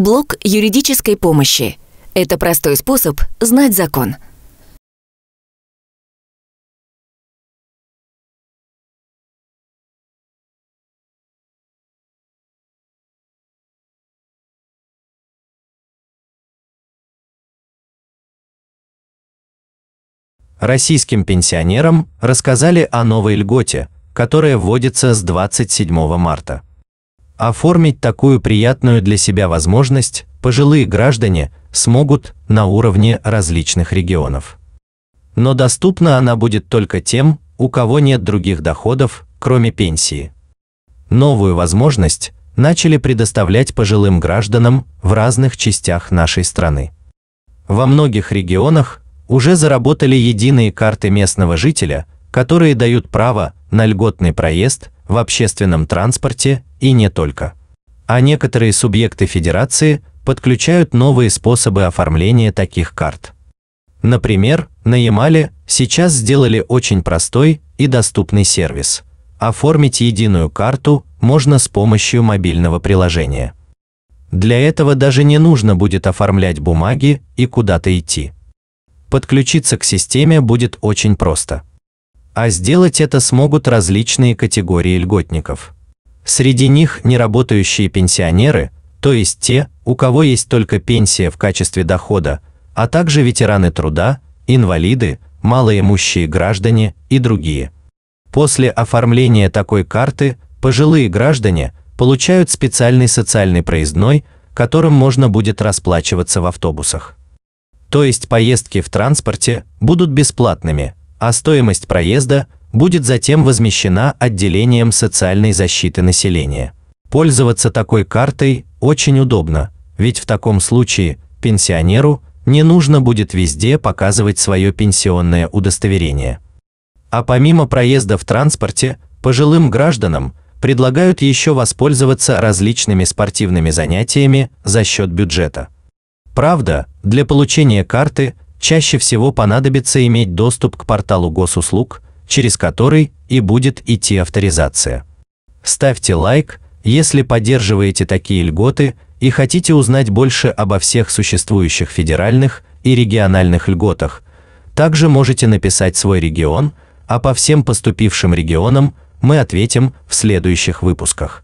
Блок юридической помощи. Это простой способ знать закон. Российским пенсионерам рассказали о новой льготе, которая вводится с 27 марта. Оформить такую приятную для себя возможность пожилые граждане смогут на уровне различных регионов. Но доступна она будет только тем, у кого нет других доходов, кроме пенсии. Новую возможность начали предоставлять пожилым гражданам в разных частях нашей страны. Во многих регионах уже заработали единые карты местного жителя, которые дают право на льготный проезд – в общественном транспорте и не только. А некоторые субъекты федерации подключают новые способы оформления таких карт. Например, на Ямале сейчас сделали очень простой и доступный сервис. Оформить единую карту можно с помощью мобильного приложения. Для этого даже не нужно будет оформлять бумаги и куда-то идти. Подключиться к системе будет очень просто. А сделать это смогут различные категории льготников. Среди них неработающие пенсионеры, то есть те, у кого есть только пенсия в качестве дохода, а также ветераны труда, инвалиды, малоимущие граждане и другие. После оформления такой карты пожилые граждане получают специальный социальный проездной, которым можно будет расплачиваться в автобусах. То есть поездки в транспорте будут бесплатными, а стоимость проезда будет затем возмещена отделением социальной защиты населения. Пользоваться такой картой очень удобно, ведь в таком случае пенсионеру не нужно будет везде показывать свое пенсионное удостоверение. А помимо проезда в транспорте, пожилым гражданам предлагают еще воспользоваться различными спортивными занятиями за счет бюджета. Правда, для получения карты – чаще всего понадобится иметь доступ к порталу госуслуг, через который и будет идти авторизация. Ставьте лайк, если поддерживаете такие льготы и хотите узнать больше обо всех существующих федеральных и региональных льготах. Также можете написать свой регион, а по всем поступившим регионам мы ответим в следующих выпусках.